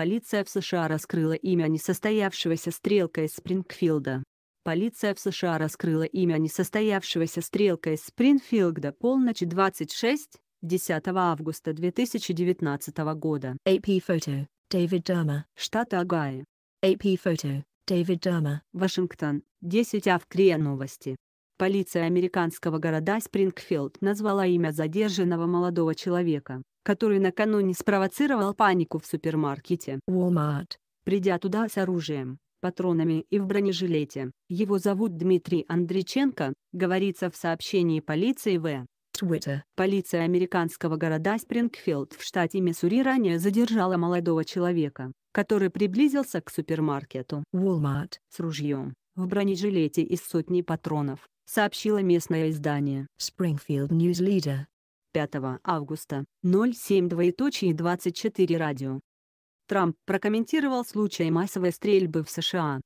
Полиция в США раскрыла имя несостоявшегося стрелка из Спрингфилда. Полиция в США раскрыла имя несостоявшегося стрелка из Спрингфилда полночи 26, 10 августа 2019 года. AP Photo, David Дерма, штат Огайо. AP Photo, David Дерма, Вашингтон, 10 Авкрия новости. Полиция американского города Спрингфилд назвала имя задержанного молодого человека который накануне спровоцировал панику в супермаркете Walmart, придя туда с оружием, патронами и в бронежилете. Его зовут Дмитрий Андриченко, говорится в сообщении полиции в Twitter. Полиция американского города Спрингфилд в штате Миссури ранее задержала молодого человека, который приблизился к супермаркету Walmart с ружьем в бронежилете из сотни патронов, сообщило местное издание Springfield News Leader. 5 августа 07.24 радио. Трамп прокомментировал случай массовой стрельбы в США.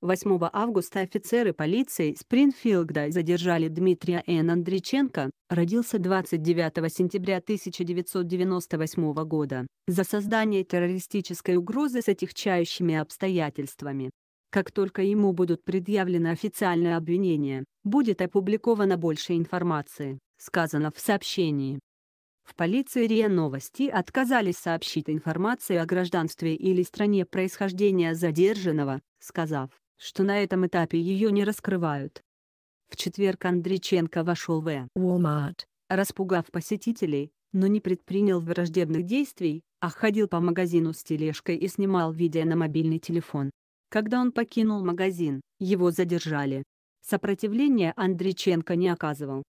8 августа офицеры полиции Спрингфилда задержали Дмитрия Н. Андриченко, родился 29 сентября 1998 года, за создание террористической угрозы с отягчающими обстоятельствами. Как только ему будут предъявлены официальные обвинения, будет опубликовано больше информации сказано в сообщении. В полиции РИА Новости отказались сообщить информацию о гражданстве или стране происхождения задержанного, сказав, что на этом этапе ее не раскрывают. В четверг Андриченко вошел в Walmart, распугав посетителей, но не предпринял враждебных действий, а ходил по магазину с тележкой и снимал видео на мобильный телефон. Когда он покинул магазин, его задержали. Сопротивления Андриченко не оказывал,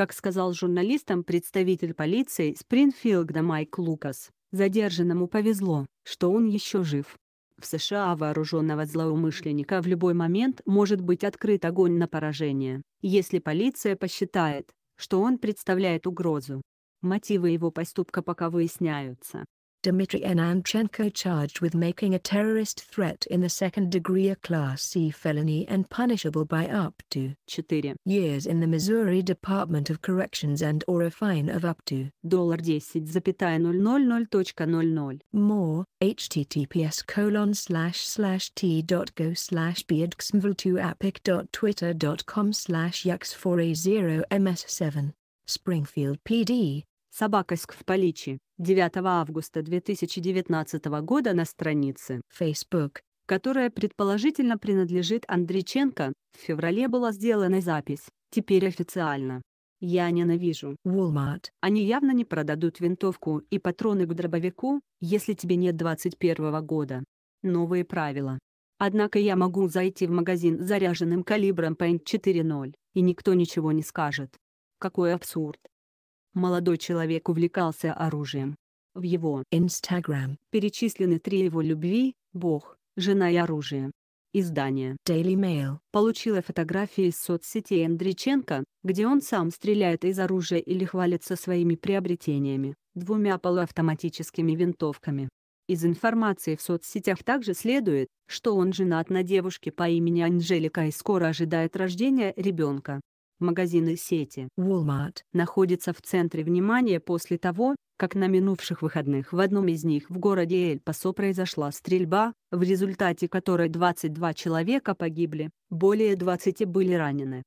как сказал журналистам представитель полиции Спрингфилда Майк Лукас. Задержанному повезло, что он еще жив. В США вооруженного злоумышленника в любой момент может быть открыт огонь на поражение, если полиция посчитает, что он представляет угрозу. Мотивы его поступка пока выясняются. Dmitry Enanchenko charged with making a terrorist threat in the second degree a Class C felony and punishable by up to 4 years in the Missouri Department of Corrections and or a fine of up to 10 dollars More, https colon slash slash t.go slash beardxmvl2apic.twitter.com slash yux4a0ms7. Springfield PD Собакоськ в Поличи, 9 августа 2019 года на странице Facebook, которая предположительно принадлежит Андриченко, в феврале была сделана запись, теперь официально. Я ненавижу. Walmart. Они явно не продадут винтовку и патроны к дробовику, если тебе нет 21 года. Новые правила. Однако я могу зайти в магазин с заряженным калибром Paint 4.0, и никто ничего не скажет. Какой абсурд. Молодой человек увлекался оружием. В его Instagram перечислены три его любви – Бог, жена и оружие. Издание Daily Mail получило фотографии из соцсети Андриченко, где он сам стреляет из оружия или хвалится своими приобретениями – двумя полуавтоматическими винтовками. Из информации в соцсетях также следует, что он женат на девушке по имени Анжелика и скоро ожидает рождения ребенка магазины сети Walmart находятся в центре внимания после того, как на минувших выходных в одном из них в городе Эль-Пасо произошла стрельба, в результате которой 22 человека погибли, более 20 были ранены.